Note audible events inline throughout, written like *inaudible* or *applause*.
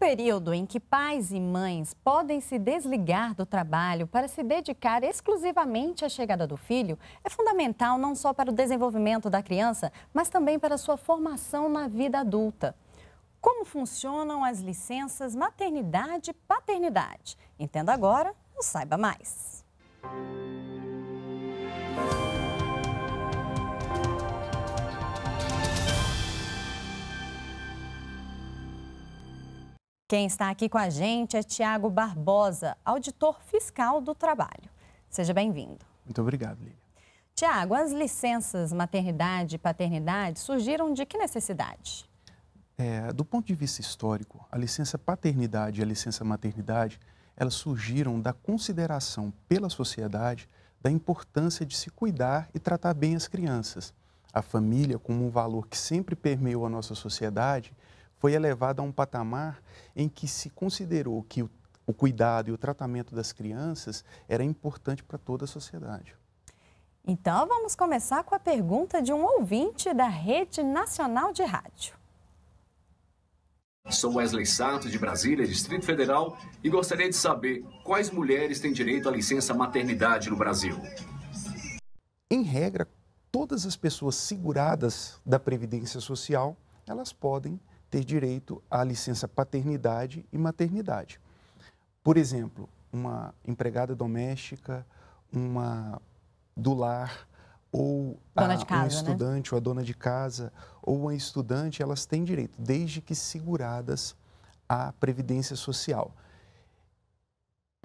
período em que pais e mães podem se desligar do trabalho para se dedicar exclusivamente à chegada do filho é fundamental não só para o desenvolvimento da criança, mas também para sua formação na vida adulta. Como funcionam as licenças maternidade e paternidade? Entenda agora, ou saiba mais. Música Quem está aqui com a gente é Tiago Barbosa, auditor fiscal do trabalho. Seja bem-vindo. Muito obrigado, Lívia. Tiago, as licenças maternidade e paternidade surgiram de que necessidade? É, do ponto de vista histórico, a licença paternidade e a licença maternidade, elas surgiram da consideração pela sociedade da importância de se cuidar e tratar bem as crianças. A família como um valor que sempre permeou a nossa sociedade foi elevado a um patamar em que se considerou que o, o cuidado e o tratamento das crianças era importante para toda a sociedade. Então, vamos começar com a pergunta de um ouvinte da Rede Nacional de Rádio. Sou Wesley Santos, de Brasília, Distrito Federal, e gostaria de saber quais mulheres têm direito à licença maternidade no Brasil. Em regra, todas as pessoas seguradas da Previdência Social, elas podem ter direito à licença paternidade e maternidade. Por exemplo, uma empregada doméstica, uma do lar, ou a, casa, um né? estudante né? ou a dona de casa ou uma estudante, elas têm direito, desde que seguradas à previdência social.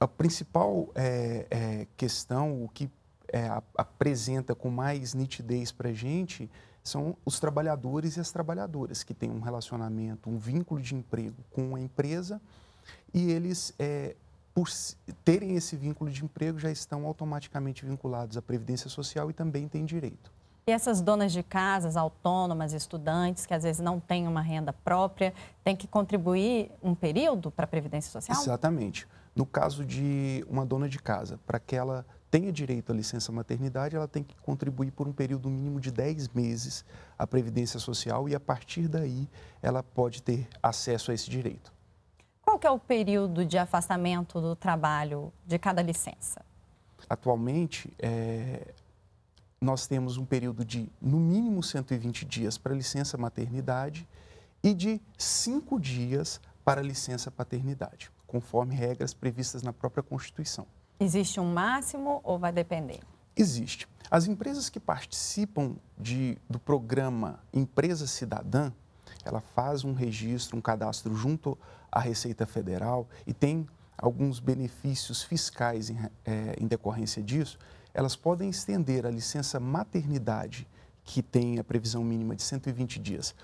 A principal é, é, questão, o que é, apresenta com mais nitidez para a gente, são os trabalhadores e as trabalhadoras que têm um relacionamento, um vínculo de emprego com a empresa e eles, é, por terem esse vínculo de emprego, já estão automaticamente vinculados à Previdência Social e também têm direito. E essas donas de casas, autônomas, estudantes, que às vezes não têm uma renda própria, têm que contribuir um período para a Previdência Social? Exatamente. No caso de uma dona de casa, para que ela tenha direito à licença maternidade, ela tem que contribuir por um período mínimo de 10 meses à Previdência Social e, a partir daí, ela pode ter acesso a esse direito. Qual é o período de afastamento do trabalho de cada licença? Atualmente, é, nós temos um período de, no mínimo, 120 dias para licença maternidade e de 5 dias para licença paternidade, conforme regras previstas na própria Constituição. Existe um máximo ou vai depender? Existe. As empresas que participam de, do programa Empresa Cidadã, ela faz um registro, um cadastro junto à Receita Federal e tem alguns benefícios fiscais em, é, em decorrência disso. Elas podem estender a licença maternidade, que tem a previsão mínima de 120 dias,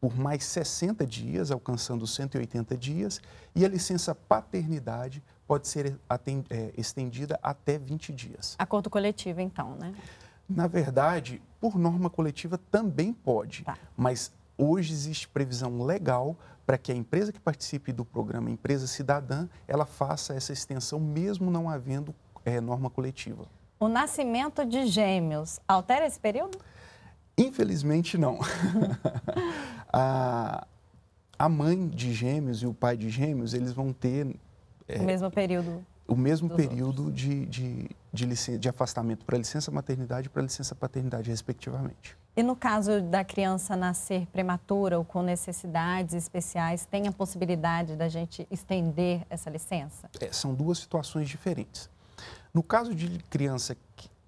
por mais 60 dias, alcançando 180 dias, e a licença paternidade pode ser atend... é, estendida até 20 dias. Acordo coletivo, então, né? Na verdade, por norma coletiva também pode, tá. mas hoje existe previsão legal para que a empresa que participe do programa Empresa Cidadã, ela faça essa extensão mesmo não havendo é, norma coletiva. O nascimento de gêmeos altera esse período? Infelizmente, não. *laughs* a, a mãe de gêmeos e o pai de gêmeos, eles vão ter é, o mesmo período. O mesmo período de, de, de, licença, de afastamento para licença maternidade e para licença paternidade, respectivamente. E no caso da criança nascer prematura ou com necessidades especiais, tem a possibilidade da gente estender essa licença? É, são duas situações diferentes. No caso de criança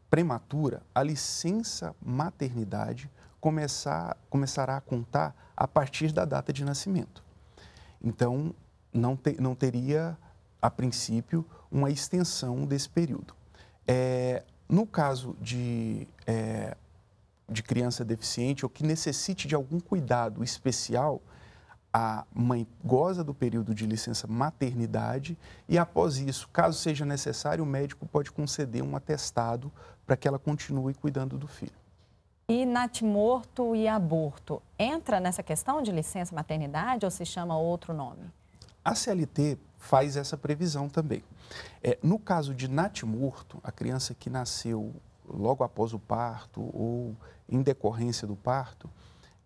prematura, a licença maternidade começar, começará a contar a partir da data de nascimento. Então, não, te, não teria a princípio, uma extensão desse período. É, no caso de, é, de criança deficiente ou que necessite de algum cuidado especial, a mãe goza do período de licença maternidade e, após isso, caso seja necessário, o médico pode conceder um atestado para que ela continue cuidando do filho. E natimorto e aborto, entra nessa questão de licença maternidade ou se chama outro nome? A CLT faz essa previsão também. É, no caso de natimurto, a criança que nasceu logo após o parto ou em decorrência do parto,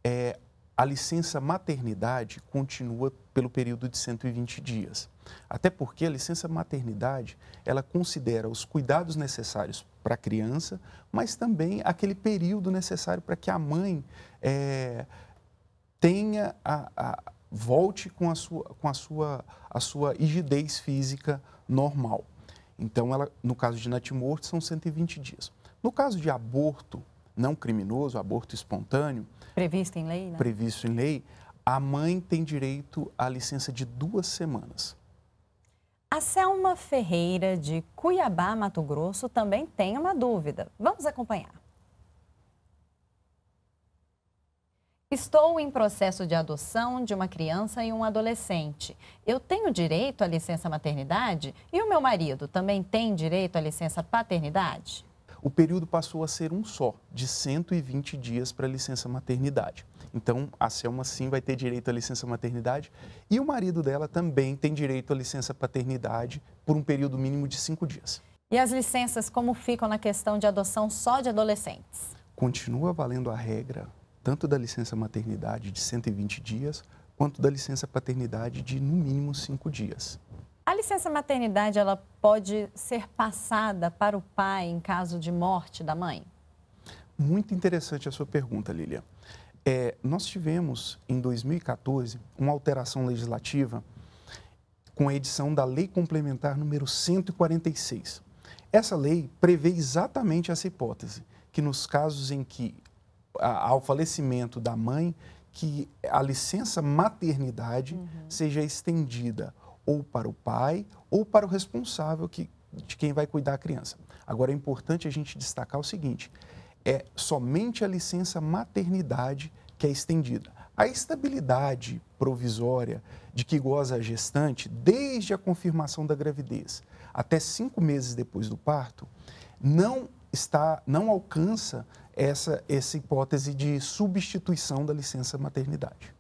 é, a licença maternidade continua pelo período de 120 dias. Até porque a licença maternidade, ela considera os cuidados necessários para a criança, mas também aquele período necessário para que a mãe é, tenha a, a volte com a sua, com a sua, a sua rigidez física normal. Então, ela, no caso de natimorto, são 120 dias. No caso de aborto não criminoso, aborto espontâneo... Previsto em lei, né? Previsto em lei, a mãe tem direito à licença de duas semanas. A Selma Ferreira, de Cuiabá, Mato Grosso, também tem uma dúvida. Vamos acompanhar. Estou em processo de adoção de uma criança e um adolescente. Eu tenho direito à licença maternidade? E o meu marido também tem direito à licença paternidade? O período passou a ser um só, de 120 dias para a licença maternidade. Então, a Selma sim vai ter direito à licença maternidade e o marido dela também tem direito à licença paternidade por um período mínimo de cinco dias. E as licenças como ficam na questão de adoção só de adolescentes? Continua valendo a regra tanto da licença maternidade de 120 dias, quanto da licença paternidade de no mínimo 5 dias. A licença maternidade ela pode ser passada para o pai em caso de morte da mãe? Muito interessante a sua pergunta, Lilian. É, nós tivemos em 2014 uma alteração legislativa com a edição da Lei Complementar número 146. Essa lei prevê exatamente essa hipótese, que nos casos em que ao falecimento da mãe que a licença maternidade uhum. seja estendida ou para o pai ou para o responsável que, de quem vai cuidar a criança. Agora é importante a gente destacar o seguinte: é somente a licença maternidade que é estendida. A estabilidade provisória de que goza a gestante desde a confirmação da gravidez até cinco meses depois do parto não está, não alcança essa, essa hipótese de substituição da licença maternidade.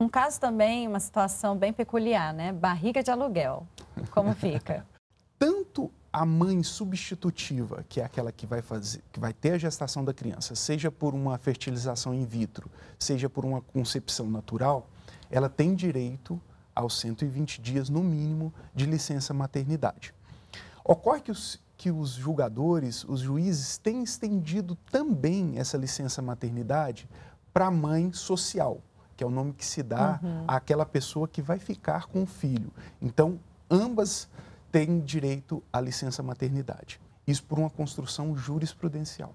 Um caso também, uma situação bem peculiar, né? Barriga de aluguel. Como fica? *laughs* Tanto a mãe substitutiva, que é aquela que vai, fazer, que vai ter a gestação da criança, seja por uma fertilização in vitro, seja por uma concepção natural, ela tem direito aos 120 dias, no mínimo, de licença maternidade. Ocorre que os, que os julgadores, os juízes, têm estendido também essa licença maternidade para a mãe social, que é o nome que se dá uhum. àquela pessoa que vai ficar com o filho. Então, ambas têm direito à licença maternidade. Isso por uma construção jurisprudencial.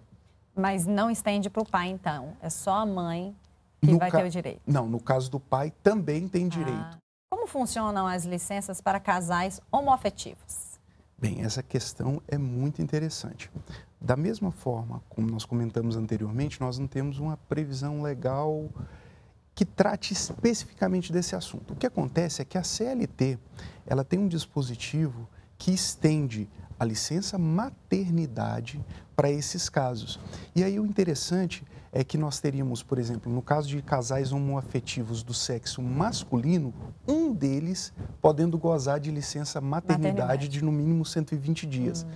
Mas não estende para o pai, então. É só a mãe que no vai ca... ter o direito. Não, no caso do pai também tem ah. direito. Ah. Como funcionam as licenças para casais homoafetivos? Bem, essa questão é muito interessante. Da mesma forma como nós comentamos anteriormente, nós não temos uma previsão legal que trate especificamente desse assunto. O que acontece é que a CLT, ela tem um dispositivo que estende a licença maternidade para esses casos. E aí o interessante é que nós teríamos, por exemplo, no caso de casais homoafetivos do sexo masculino, um deles podendo gozar de licença maternidade, maternidade. de no mínimo 120 dias. Uhum.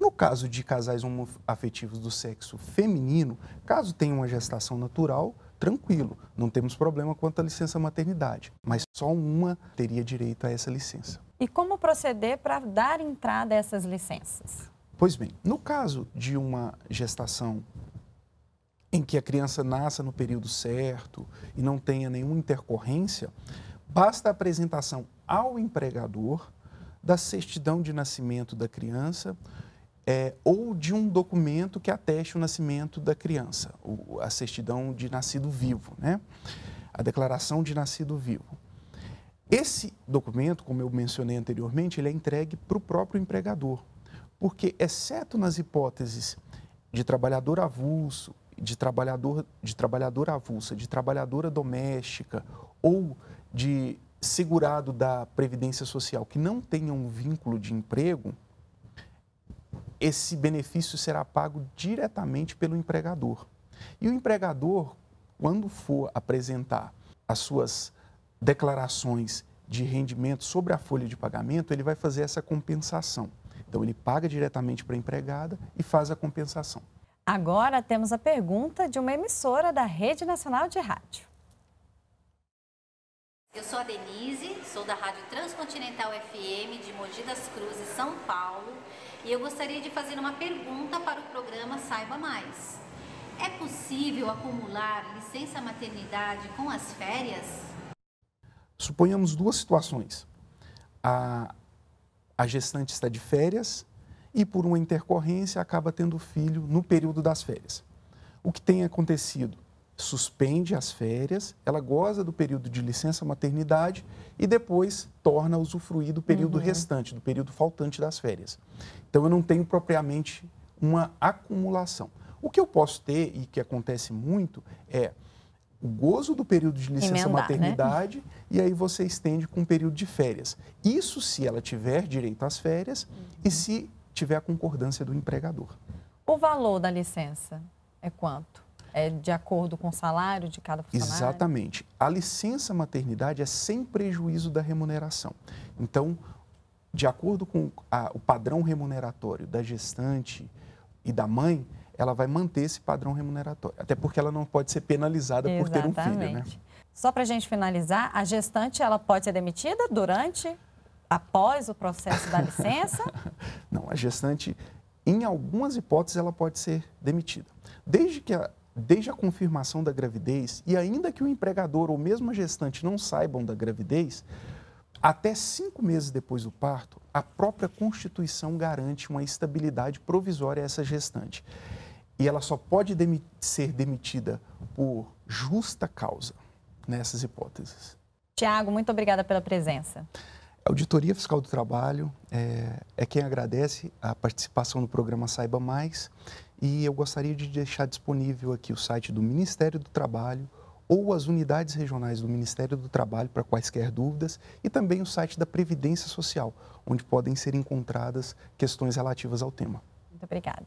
No caso de casais homoafetivos do sexo feminino, caso tenha uma gestação natural, tranquilo, não temos problema quanto à licença maternidade, mas só uma teria direito a essa licença. E como proceder para dar entrada a essas licenças? Pois bem, no caso de uma gestação em que a criança nasça no período certo e não tenha nenhuma intercorrência, basta a apresentação ao empregador da certidão de nascimento da criança é, ou de um documento que ateste o nascimento da criança, a certidão de nascido vivo, né? a declaração de nascido vivo. Esse documento, como eu mencionei anteriormente, ele é entregue para o próprio empregador, porque, exceto nas hipóteses de trabalhador avulso, de trabalhador, de trabalhadora avulsa, de trabalhadora doméstica ou de segurado da Previdência Social que não tenha um vínculo de emprego, esse benefício será pago diretamente pelo empregador. E o empregador, quando for apresentar as suas declarações de rendimento sobre a folha de pagamento, ele vai fazer essa compensação. Então, ele paga diretamente para a empregada e faz a compensação. Agora temos a pergunta de uma emissora da Rede Nacional de Rádio. Eu sou a Denise, sou da Rádio Transcontinental FM de Mogi das Cruzes, São Paulo, e eu gostaria de fazer uma pergunta para o programa Saiba Mais. É possível acumular licença maternidade com as férias? Suponhamos duas situações. A, a gestante está de férias e, por uma intercorrência, acaba tendo filho no período das férias. O que tem acontecido? Suspende as férias, ela goza do período de licença maternidade e depois torna a usufruir do período uhum. restante, do período faltante das férias. Então, eu não tenho propriamente uma acumulação. O que eu posso ter e que acontece muito é o gozo do período de licença Emendar, né? maternidade né? e aí você estende com o período de férias. Isso se ela tiver direito às férias uhum. e se tiver a concordância do empregador. O valor da licença é quanto? É de acordo com o salário de cada funcionário? Exatamente. A licença maternidade é sem prejuízo da remuneração. Então, de acordo com a, o padrão remuneratório da gestante e da mãe, ela vai manter esse padrão remuneratório. Até porque ela não pode ser penalizada Exatamente. por ter um filho. Né? Só para a gente finalizar, a gestante ela pode ser demitida durante, após o processo da licença? *laughs* não, a gestante, em algumas hipóteses, ela pode ser demitida. Desde que a, desde a confirmação da gravidez e ainda que o empregador ou mesmo a gestante não saibam da gravidez, até cinco meses depois do parto, a própria Constituição garante uma estabilidade provisória a essa gestante. E ela só pode demi ser demitida por justa causa nessas hipóteses. Tiago, muito obrigada pela presença. A Auditoria Fiscal do Trabalho é, é, quem agradece a participação no programa Saiba Mais e eu gostaria de deixar disponível aqui o site do Ministério do Trabalho ou as unidades regionais do Ministério do Trabalho para quaisquer dúvidas e também o site da Previdência Social, onde podem ser encontradas questões relativas ao tema. Muito obrigada.